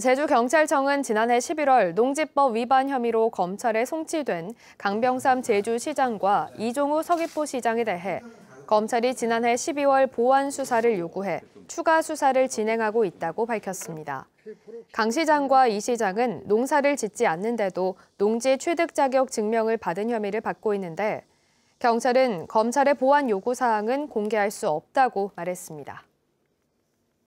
제주경찰청은 지난해 11월 농지법 위반 혐의로 검찰에 송치된 강병삼 제주시장과 이종우 서귀포시장에 대해 검찰이 지난해 12월 보완 수사를 요구해 추가 수사를 진행하고 있다고 밝혔습니다. 강 시장과 이 시장은 농사를 짓지 않는데도 농지 취득 자격 증명을 받은 혐의를 받고 있는데 경찰은 검찰의 보완 요구 사항은 공개할 수 없다고 말했습니다.